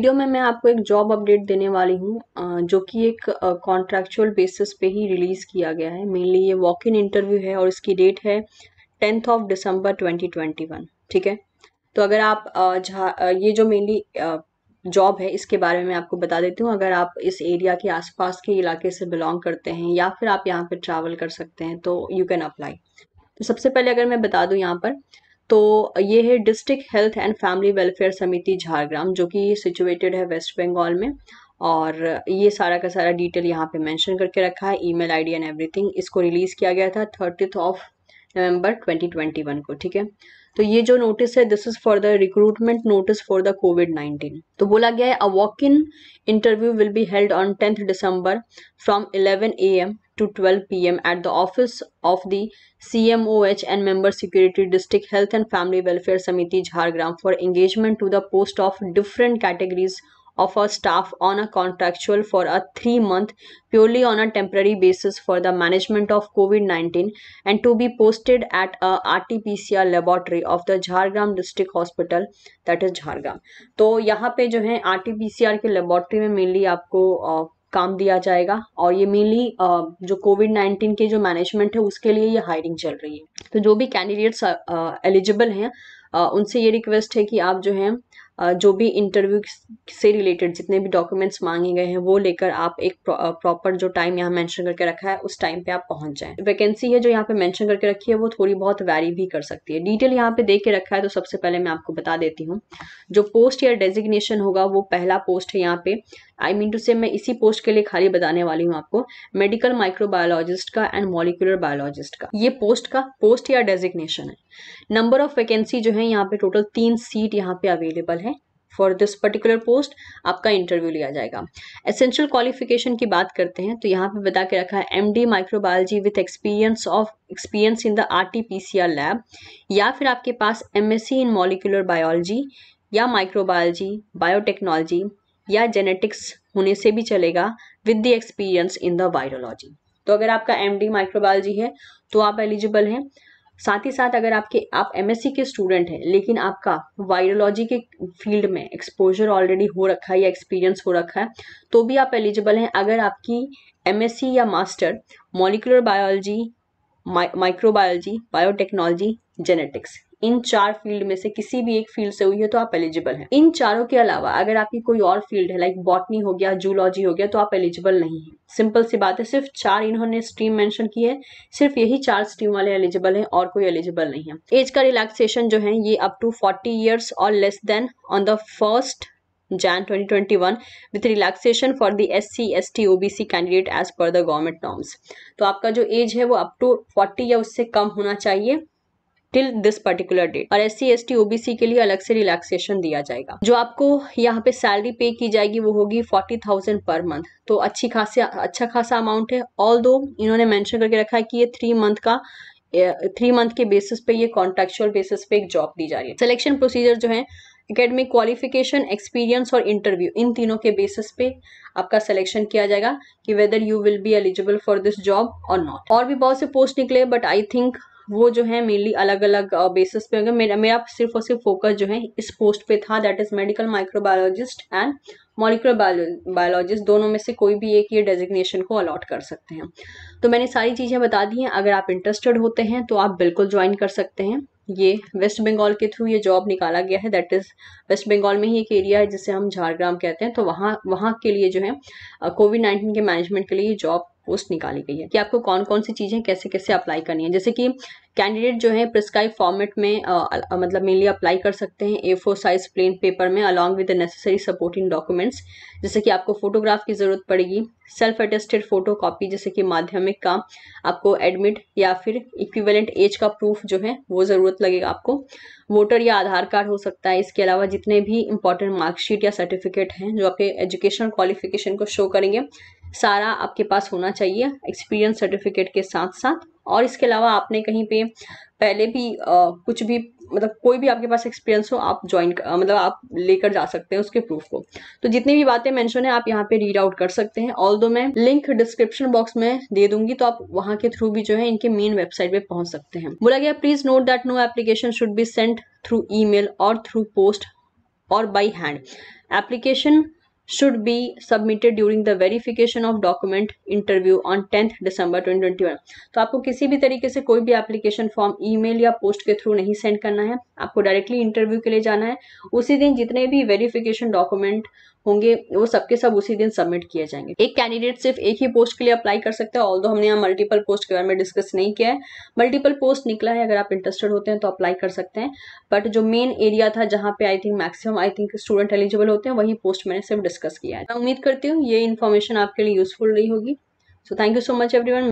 Video में मैं आपको एक जॉब अपडेट देने वाली हूँ जो कि एक कॉन्ट्रैक्चुअल बेसिस पे ही रिलीज़ किया गया है मेनली ये वॉक इन इंटरव्यू है और इसकी डेट है टेंथ ऑफ दिसंबर 2021 ठीक है तो अगर आप ये जो मेनली जॉब है इसके बारे में आपको बता देती हूँ अगर आप इस एरिया के आसपास के इलाके से बिलोंग करते हैं या फिर आप यहाँ पर ट्रैवल कर सकते हैं तो यू कैन अप्लाई तो सबसे पहले अगर मैं बता दूँ यहाँ पर तो ये है district health and family welfare समिति झारग्राम जो कि सिचुएटेड है वेस्ट बंगाल में और ये सारा का सारा डिटेल यहाँ पे मेंशन करके रखा है ईमेल आईडी एंड एवरीथिंग इसको रिलीज़ किया गया था थर्टीथ ऑफ नवंबर 2021 को ठीक है तो ये जो नोटिस है this is for the recruitment notice for the COVID 19 तो बोला गया है a walk in interview will be held on tenth December from 11 A M to 12 pm at the office of the CMOH and Member Security District Health and Family Welfare Samiti Jhargram for engagement to the post of different categories of a staff on a contractual for a 3 month purely on a temporary basis for the management of COVID-19 and to be posted at a RT-PCR laboratory of the Jhargram District Hospital that is Jhargram. to yahan pe jo hai RT-PCR ke laboratory mein mainly aapko uh, काम दिया जाएगा और ये mainly जो Covid nineteen के जो management है उसके लिए ये हायरिंग चल रही है तो जो भी कैंडिडेट्स एलिजिबल हैं उनसे ये रिक्वेस्ट है कि आप जो है जो भी इंटरव्यू से रिलेटेड जितने भी डॉक्यूमेंट्स मांगे गए हैं वो लेकर आप एक प्रॉपर जो टाइम यहाँ मेंशन करके रखा है उस टाइम पे आप पहुंच जाएं वैकेंसी है जो यहाँ पे मेंशन करके रखी है वो थोड़ी बहुत वैरी भी कर सकती है डिटेल यहाँ पे दे के रखा है तो सबसे पहले मैं आपको बता देती हूँ जो पोस्ट या डेजिग्नेशन होगा वो पहला पोस्ट है यहाँ पे आई मीन टू से मैं इसी पोस्ट के लिए खाली बताने वाली हूँ आपको मेडिकल माइक्रोबायोलॉजिस्ट का एंड मॉलिकुलर बायोलॉजिस्ट का ये पोस्ट का पोस्ट या डेजिग्नेशन है नंबर ऑफ वैकेंसी जो है यहाँ पे टोटल तीन सीट यहाँ पे अवेलेबल है फॉर दिस पर्टिकुलर पोस्ट आपका इंटरव्यू लिया जाएगा एसेंशियल क्वालिफिकेशन की बात करते हैं तो यहाँ पे बता के रखा है M D microbiology with experience of experience in the R T P C R lab या फिर आपके पास M S C in molecular biology या माइक्रोबायोलॉजी बायोटेक्नोलॉजी या जेनेटिक्स होने से भी चलेगा with the experience in the virology तो अगर आपका एम डी माइक्रोबायोलॉजी है तो आप एलिजिबल हैं साथ ही साथ अगर आपके आप एमएससी के स्टूडेंट हैं लेकिन आपका वायरोलॉजी के फील्ड में एक्सपोजर ऑलरेडी हो रखा है या एक्सपीरियंस हो रखा है तो भी आप एलिजिबल हैं अगर आपकी एमएससी या master molecular biology microbiology biotechnology genetics इन चार फील्ड में से किसी भी एक फील्ड से हुई है तो आप एलिजिबल है इन चारों के अलावा अगर आपकी कोई और फील्ड है लाइक बॉटनी हो गया जूलॉजी हो गया तो आप एलिजिबल नहीं है सिंपल सी बात है सिर्फ चार इन्होंने स्ट्रीम मेंशन की है सिर्फ यही चार स्ट्रीम वाले एलिजिबल हैं और कोई एलिजिबल नहीं है एज का रिलैक्सेशन जो है ये अप टू फोर्टी ईयर्स और less than on the first Jan 2021 S C S T O B C candidate age per the government norms तो आपका जो एज है वो अप टू 40 या उससे कम होना चाहिए टिल दिस पर्टिकुलर डेट और S C S T OBC के लिए अलग से रिलैक्सेशन दिया जाएगा जो आपको यहाँ पे सैलरी पे की जाएगी वो होगी फोर्टी थाउजेंड पर मंथ तो अच्छी खासी अच्छा खासा अमाउंट है ऑल दो इन्होंने मैंशन करके रखा है कि ये थ्री मंथ का थ्री मंथ के बेसिस पे ये कॉन्ट्रेक्चुअल बेसिस पे एक जॉब दी जा रही है सिलेक्शन प्रोसीजर जो है अकेडमिक क्वालिफिकेशन एक्सपीरियंस और इंटरव्यू इन तीनों के बेसिस पे आपका सिलेक्शन किया जाएगा कि whether you will be eligible for this job और नॉट और भी बहुत से पोस्ट निकले बट आई थिंक वो जो है मेनली अलग अलग बेसिस पे होंगे मेरा मेरा सिर्फ और सिर्फ फोकस जो है इस पोस्ट पे था that is medical microbiologist and molecular biologist दोनों में से कोई भी एक ये डेजिग्नेशन को अलॉट कर सकते हैं तो मैंने सारी चीज़ें बता दी हैं अगर आप इंटरेस्टेड होते हैं तो आप बिल्कुल ज्वाइन कर सकते हैं ये वेस्ट बंगाल के थ्रू ये जॉब निकाला गया है दैट इज़ वेस्ट बंगाल में ही एक एरिया है जिसे हम झारग्राम कहते हैं तो वहाँ वहाँ के लिए जो है कोविड uh, नाइन्टीन के मैनेजमेंट के लिए ये जॉब पोस्ट निकाली गई है कि आपको कौन कौन सी चीज़ें कैसे कैसे अप्लाई करनी है जैसे कि कैंडिडेट जो है प्रिस्क्राइब फॉर्मेट में आ, आ, मतलब मेनली अप्लाई कर सकते हैं A four size plain paper में along with necessary supporting documents जैसे कि आपको फोटोग्राफ की ज़रूरत पड़ेगी सेल्फ अटेस्टेड फोटो कॉपी जैसे कि माध्यमिक का आपको एडमिट या फिर इक्विवेलेंट एज का प्रूफ जो है वो ज़रूरत लगेगा आपको वोटर या आधार कार्ड हो सकता है इसके अलावा जितने भी इंपॉर्टेंट मार्कशीट या सर्टिफिकेट हैं जो आपके एजुकेशनल क्वालिफिकेशन को शो करेंगे सारा आपके पास होना चाहिए एक्सपीरियंस सर्टिफिकेट के साथ साथ और इसके अलावा आपने कहीं पे पहले भी आ, कुछ भी मतलब कोई भी आपके पास एक्सपीरियंस हो आप ज्वाइन मतलब आप लेकर जा सकते हैं उसके प्रूफ को तो जितनी भी बातें मेंशन है आप यहाँ पे रीड आउट कर सकते हैं ऑल दो मैं लिंक डिस्क्रिप्शन बॉक्स में दे दूंगी तो आप वहाँ के थ्रू भी जो है इनके मेन वेबसाइट पे पहुंच सकते हैं बोला गया please note that no application should be sent through E और थ्रू पोस्ट और by hand application should be submitted during the verification of document interview on 10th December 2021. तो आपको किसी भी तरीके से कोई भी एप्लीकेशन फॉर्म मेल या पोस्ट के थ्रू नहीं सेंड करना है आपको डायरेक्टली इंटरव्यू के लिए जाना है उसी दिन जितने भी वेरिफिकेशन डॉक्यूमेंट होंगे वो सबके सब उसी दिन सबमिट किए जाएंगे एक कैंडिडेट सिर्फ एक ही पोस्ट के लिए अप्लाई कर सकते हैं ऑल हमने यहाँ मल्टीपल पोस्ट के बारे में डिस्कस नहीं किया है मल्टीपल पोस्ट निकला है अगर आप इंटरेस्टेड होते हैं तो अप्लाई कर सकते हैं बट जो मेन एरिया था जहाँ पे I think maximum I think student eligible होते हैं वही पोस्ट मैंने सिर्फ डिस्कस किया है मैं उम्मीद करती हूँ ये इन्फॉर्मेशन आपके लिए यूजफुल रही होगी so thank you so much everyone